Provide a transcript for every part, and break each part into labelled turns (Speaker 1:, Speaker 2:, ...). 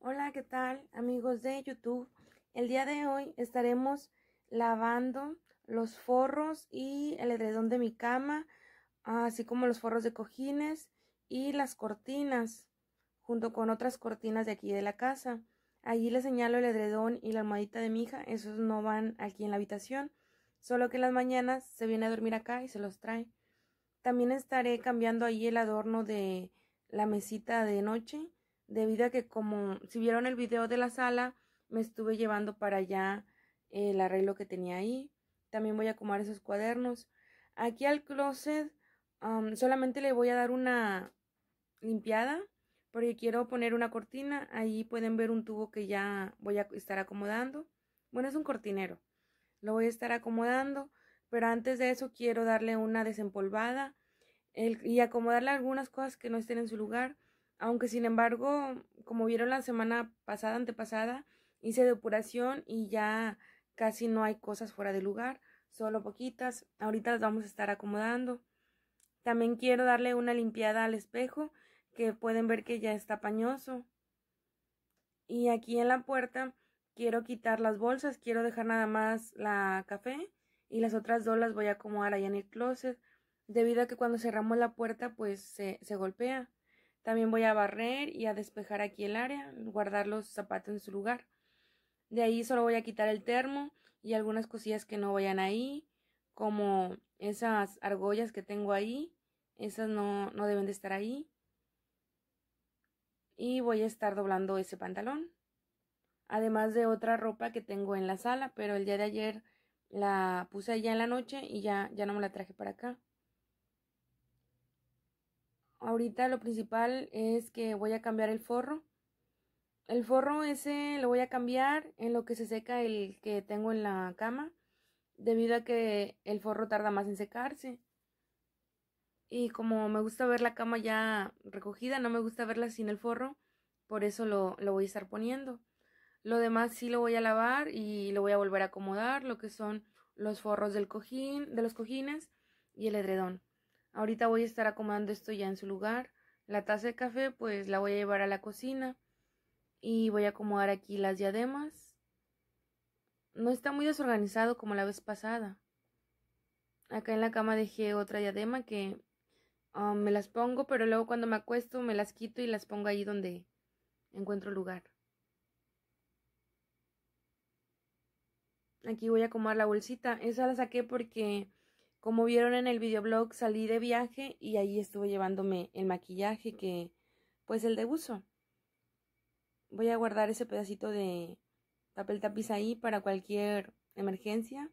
Speaker 1: Hola, ¿qué tal amigos de YouTube? El día de hoy estaremos lavando los forros y el edredón de mi cama, así como los forros de cojines y las cortinas, junto con otras cortinas de aquí de la casa. Allí les señalo el edredón y la almohadita de mi hija, esos no van aquí en la habitación, solo que en las mañanas se viene a dormir acá y se los trae. También estaré cambiando allí el adorno de la mesita de noche debido a que como si vieron el video de la sala, me estuve llevando para allá el arreglo que tenía ahí. También voy a acomodar esos cuadernos. Aquí al closet solamente le voy a dar una limpiada porque quiero poner una cortina. Ahí pueden ver un tubo que ya voy a estar acomodando. Bueno, es un cortinero. Lo voy a estar acomodando, pero antes de eso quiero darle una desempolvada y acomodarle algunas cosas que no estén en su lugar aunque sin embargo, como vieron la semana pasada, antepasada, hice depuración y ya casi no hay cosas fuera de lugar, solo poquitas, ahorita las vamos a estar acomodando. También quiero darle una limpiada al espejo, que pueden ver que ya está pañoso. Y aquí en la puerta quiero quitar las bolsas, quiero dejar nada más la café y las otras dos las voy a acomodar allá en el closet, debido a que cuando cerramos la puerta pues se, se golpea. También voy a barrer y a despejar aquí el área, guardar los zapatos en su lugar. De ahí solo voy a quitar el termo y algunas cosillas que no vayan ahí, como esas argollas que tengo ahí, esas no, no deben de estar ahí. Y voy a estar doblando ese pantalón. Además de otra ropa que tengo en la sala, pero el día de ayer la puse allá en la noche y ya, ya no me la traje para acá ahorita lo principal es que voy a cambiar el forro. El forro ese lo voy a cambiar en lo que se seca el que tengo en la cama, debido a que el forro tarda más en secarse. Y como me gusta ver la cama ya recogida, no me gusta verla sin el forro, por eso lo, lo voy a estar poniendo. Lo demás sí lo voy a lavar y lo voy a volver a acomodar, lo que son los forros del cojín, de los cojines y el edredón. Ahorita voy a estar acomodando esto ya en su lugar. La taza de café pues la voy a llevar a la cocina y voy a acomodar aquí las diademas. No está muy desorganizado como la vez pasada. Acá en la cama dejé otra diadema que ah, me las pongo, pero luego cuando me acuesto me las quito y las pongo ahí donde encuentro lugar. Aquí voy a acomodar la bolsita. Esa la saqué porque como vieron en el videoblog, salí de viaje y ahí estuve llevándome el maquillaje que, pues el de uso. Voy a guardar ese pedacito de papel tapiz ahí para cualquier emergencia.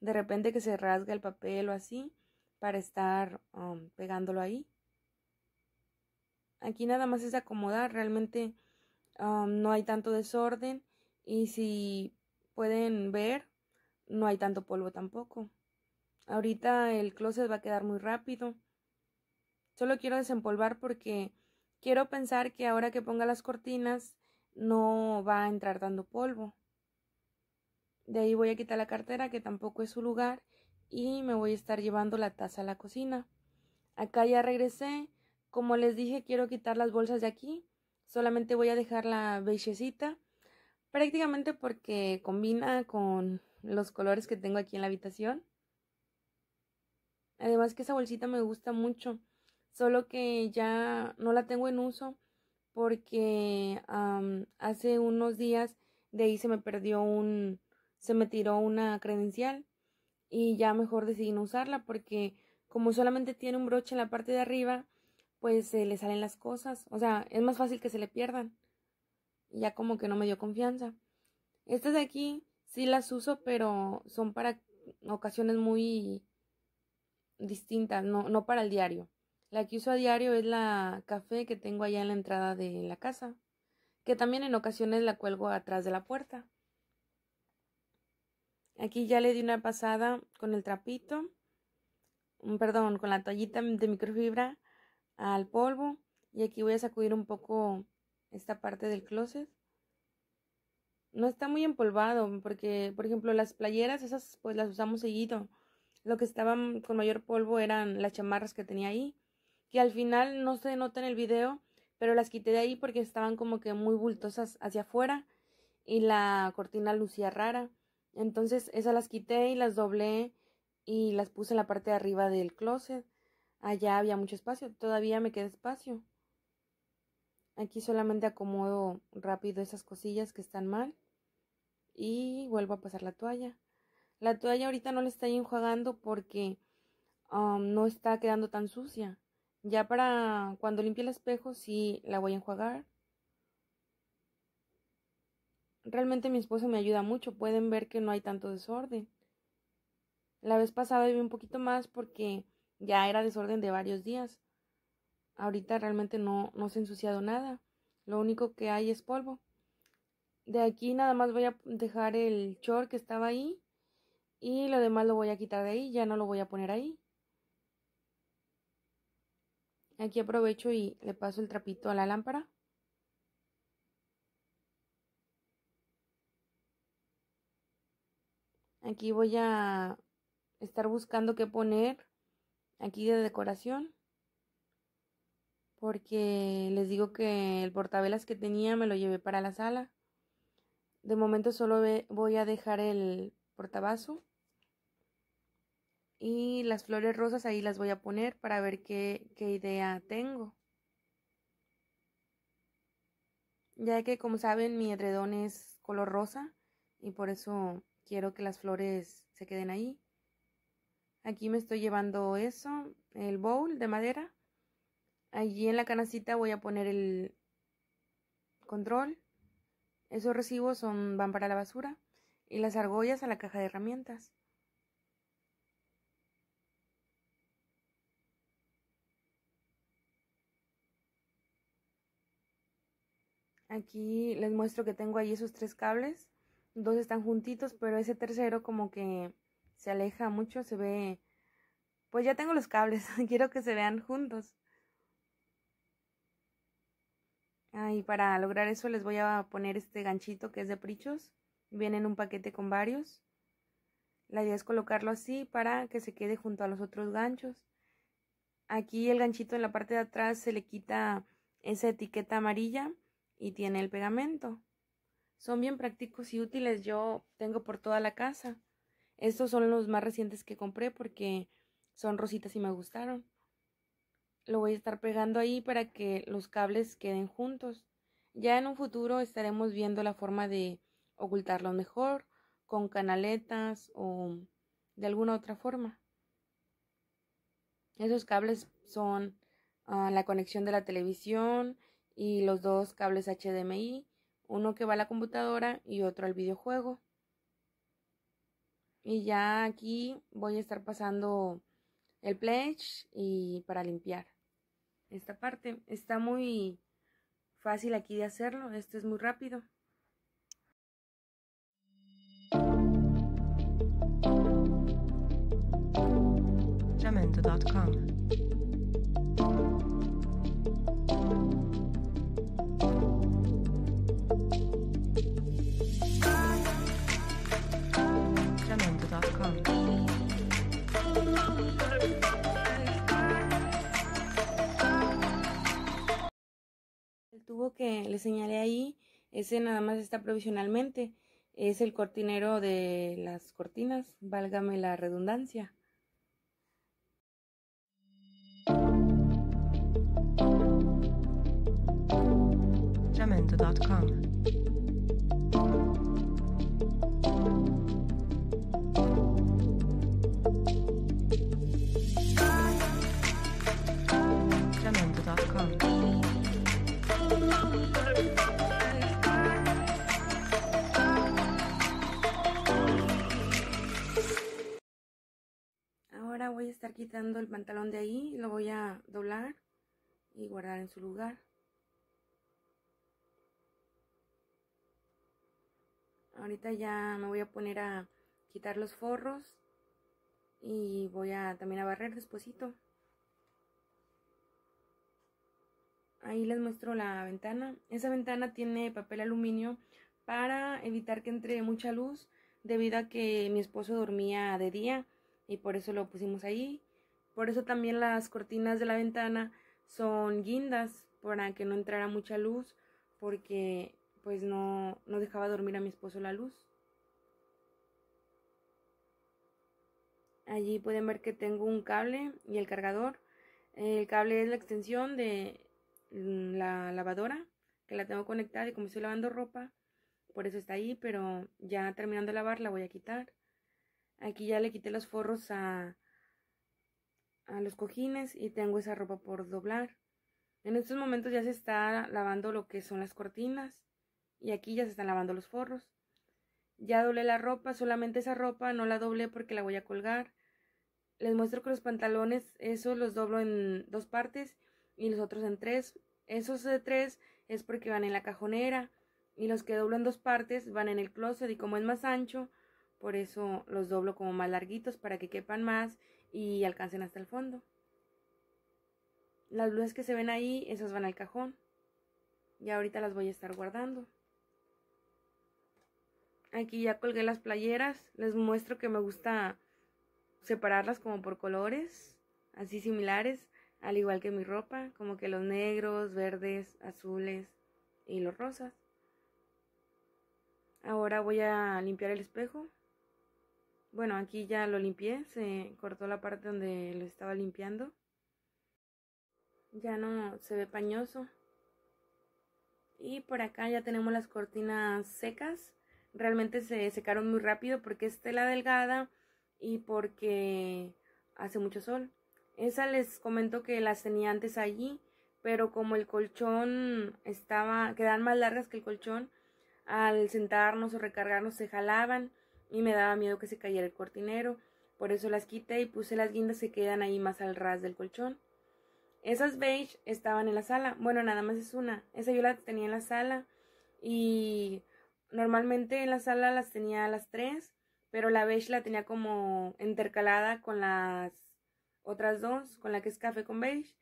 Speaker 1: De repente que se rasga el papel o así, para estar um, pegándolo ahí. Aquí nada más es acomodar, realmente um, no hay tanto desorden y si pueden ver, no hay tanto polvo tampoco. Ahorita el closet va a quedar muy rápido. Solo quiero desempolvar porque quiero pensar que ahora que ponga las cortinas no va a entrar dando polvo. De ahí voy a quitar la cartera que tampoco es su lugar y me voy a estar llevando la taza a la cocina. Acá ya regresé. Como les dije, quiero quitar las bolsas de aquí. Solamente voy a dejar la bellecita. Prácticamente porque combina con los colores que tengo aquí en la habitación. Además que esa bolsita me gusta mucho, solo que ya no la tengo en uso porque hace unos días de ahí se me perdió un, se me tiró una credencial y ya mejor decidí no usarla porque como solamente tiene un broche en la parte de arriba, pues se le salen las cosas, o sea, es más fácil que se le pierdan. Ya como que no me dio confianza. Estas de aquí sí las uso, pero son para ocasiones muy distinta, no, no para el diario. La que uso a diario es la café que tengo allá en la entrada de la casa, que también en ocasiones la cuelgo atrás de la puerta. Aquí ya le di una pasada con el trapito, mm, perdón, con la toallita de microfibra al polvo y aquí voy a sacudir un poco esta parte del closet. No está muy empolvado porque, por ejemplo, las playeras esas pues las usamos seguido. Lo que estaban con mayor polvo eran las chamarras que tenía ahí, que al final no se nota en el video, pero las quité de ahí porque estaban como que muy bultosas hacia afuera y la cortina lucía rara. Entonces esas las quité y las doblé y las puse en la parte de arriba del closet. Allá había mucho espacio, todavía me queda espacio. Aquí solamente acomodo rápido esas cosillas que están mal y vuelvo a pasar la toalla. La toalla ahorita no la estoy enjuagando porque um, no está quedando tan sucia. Ya para cuando limpie el espejo sí la voy a enjuagar. Realmente mi esposo me ayuda mucho. Pueden ver que no hay tanto desorden. La vez pasada vi un poquito más porque ya era desorden de varios días. Ahorita realmente no, no se ha ensuciado nada. Lo único que hay es polvo. De aquí nada más voy a dejar el short que estaba ahí y lo demás lo voy a quitar de ahí, ya no lo voy a poner ahí. Aquí aprovecho y le paso el trapito a la lámpara. Aquí voy a estar buscando qué poner aquí de decoración. Porque les digo que el portavelas que tenía me lo llevé para la sala. De momento solo voy a dejar el portabazo. Y las flores rosas ahí las voy a poner para ver qué, idea tengo. Ya que como saben mi edredón es color rosa y por eso quiero que las flores se queden ahí. Aquí me estoy llevando eso, el bowl de madera. Allí en la canacita voy a poner el control. Esos recibos son, van para la basura. Y las argollas a la caja de herramientas. Aquí les muestro que tengo ahí esos tres cables. Dos están juntitos, pero ese tercero como que se aleja mucho, se ve... Pues ya tengo los cables, quiero que se vean juntos. Ah, y para lograr eso les voy a poner este ganchito que es de prichos. Viene en un paquete con varios. La idea es colocarlo así para que se quede junto a los otros ganchos. Aquí el ganchito en la parte de atrás se le quita esa etiqueta amarilla y tiene el pegamento. Son bien prácticos y útiles, yo tengo por toda la casa. Estos son los más recientes que compré porque son rositas y me gustaron. Lo voy a estar pegando ahí para que los cables queden juntos. Ya en un futuro estaremos viendo la forma de ocultarlo mejor, con canaletas o de alguna otra forma. Esos cables son ah, la conexión de la televisión, y los dos cables HDMI, uno que va a la computadora y otro al videojuego. Y ya aquí voy a estar pasando el pledge y para limpiar esta parte. Está muy fácil aquí de hacerlo, esto es muy rápido. El tubo que le señalé ahí, ese nada más está provisionalmente. Es el cortinero de las cortinas, válgame la redundancia. quitando el pantalón de ahí, lo voy a doblar y guardar en su lugar. Ahorita ya me voy a poner a quitar los forros y voy a también a barrer despuesito. Ahí les muestro la ventana. Esa ventana tiene papel aluminio para evitar que entre mucha luz debido a que mi esposo dormía de día y por eso lo pusimos ahí. Por eso también las cortinas de la ventana son guindas para que no entrara mucha luz porque pues no, no dejaba dormir a mi esposo la luz. Allí pueden ver que tengo un cable y el cargador. El cable es la extensión de mm, la lavadora que la tengo conectada y como estoy lavando ropa, por eso está ahí, pero ya terminando de lavar la voy a quitar. Aquí ya le quité los forros a, a los cojines y tengo esa ropa por doblar. En estos momentos ya se está lavando lo que son las cortinas y aquí ya se están lavando los forros. Ya doblé la ropa, solamente esa ropa no la doblé porque la voy a colgar. Les muestro que los pantalones, esos los doblo en dos partes y los otros en tres. Esos de tres es porque van en la cajonera y los que doblo en dos partes van en el closet y como es más ancho, por eso los doblo como más larguitos para que quepan más y alcancen hasta el fondo. Las blusas que se ven ahí, esas van al cajón. Y ahorita las voy a estar guardando. Aquí ya colgué las playeras. Les muestro que me gusta separarlas como por colores, así similares, al igual que mi ropa, como que los negros, verdes, azules y los rosas. Ahora voy a limpiar el espejo bueno, aquí ya lo limpié, se cortó la parte donde lo estaba limpiando. Ya no se ve pañoso. Y por acá ya tenemos las cortinas secas. Realmente se secaron muy rápido porque es tela delgada y porque hace mucho sol. Esa les comento que las tenía antes allí, pero como el colchón estaba, más largas que el colchón, al sentarnos o recargarnos se jalaban y me daba miedo que se cayera el cortinero, por eso las quité y puse las guindas que quedan ahí más al ras del colchón. Esas beige estaban en la sala, bueno, nada más es una, esa yo la tenía en la sala y normalmente en la sala las tenía las tres, pero la beige la tenía como intercalada con las otras dos, con la que es café con beige,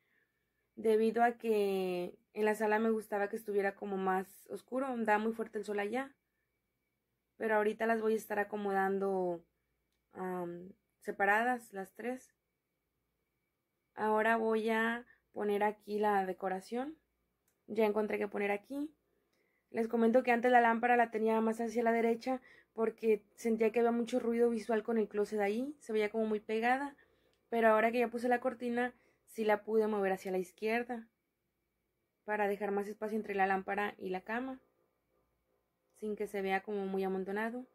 Speaker 1: debido a que en la sala me gustaba que estuviera como más oscuro, da muy fuerte el sol allá pero ahorita las voy a estar acomodando separadas las tres. Ahora voy a poner aquí la decoración. Ya encontré que poner aquí. Les comento que antes la lámpara la tenía más hacia la derecha porque sentía que había mucho ruido visual con el closet ahí, se veía como muy pegada, pero ahora que ya puse la cortina sí la pude mover hacia la izquierda para dejar más espacio entre la lámpara y la cama sin que se vea como muy amontonado.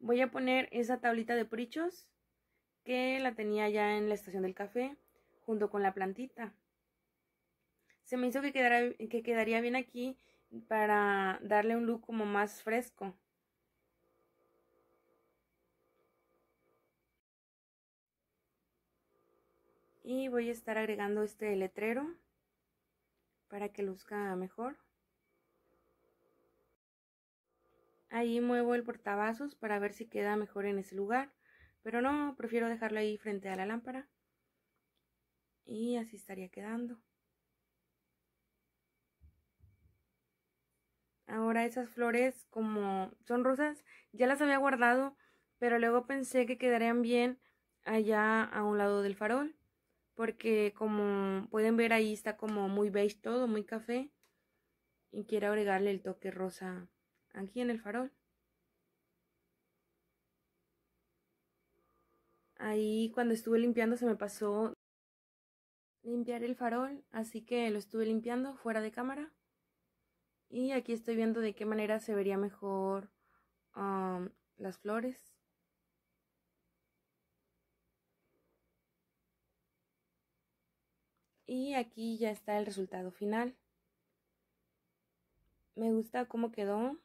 Speaker 1: Voy a poner esa tablita de prichos que la tenía ya en la estación del café junto con la plantita. Se me hizo que, que quedaría bien aquí para darle un look como más fresco. Y voy a estar agregando este letrero para que luzca mejor. Ahí muevo el portavasos para ver si queda mejor en ese lugar. Pero no, prefiero dejarlo ahí frente a la lámpara. Y así estaría quedando. Ahora esas flores, como son rosas, ya las había guardado, pero luego pensé que quedarían bien allá a un lado del farol. Porque como pueden ver ahí está como muy beige todo, muy café. Y quiero agregarle el toque rosa aquí en el farol. Ahí cuando estuve limpiando se me pasó limpiar el farol, así que lo estuve limpiando fuera de cámara. Y aquí estoy viendo de qué manera se vería mejor um, las flores. Y aquí ya está el resultado final. Me gusta cómo quedó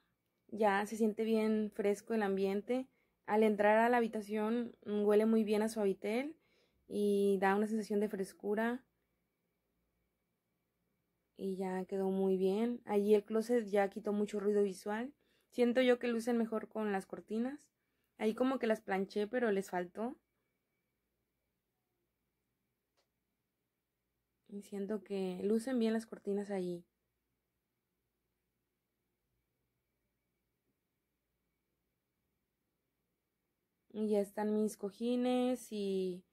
Speaker 1: ya se siente bien fresco el ambiente. Al entrar a la habitación mm, huele muy bien a su habitel y da una sensación de frescura. Y ya quedó muy bien. Allí el closet ya quitó mucho ruido visual. Siento yo que lucen mejor con las cortinas. Ahí como que las planché, pero les faltó. Y siento que lucen bien las cortinas allí. Y ya están mis cojines y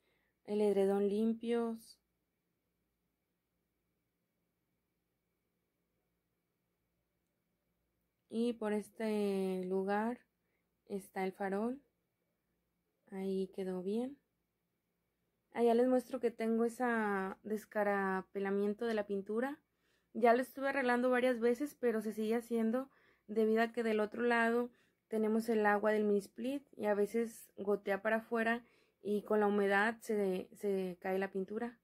Speaker 1: el edredón limpios. Y por este lugar está el farol. Ahí quedó bien. Allá les muestro que tengo ese descarapelamiento de la pintura. Ya lo estuve arreglando varias veces, pero se sigue haciendo debido a que del otro lado tenemos el agua del mini split y a veces gotea para afuera y con la humedad se, se cae la pintura.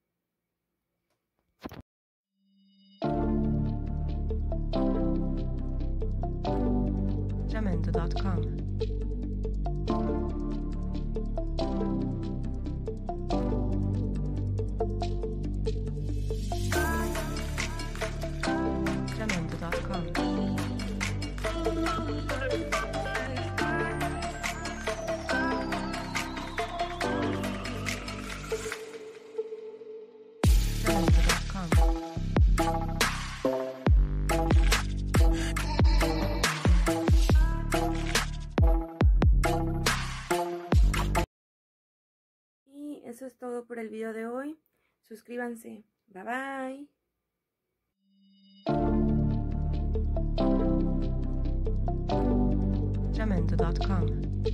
Speaker 1: por el video de hoy. Suscríbanse. Bye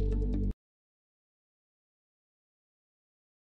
Speaker 1: bye.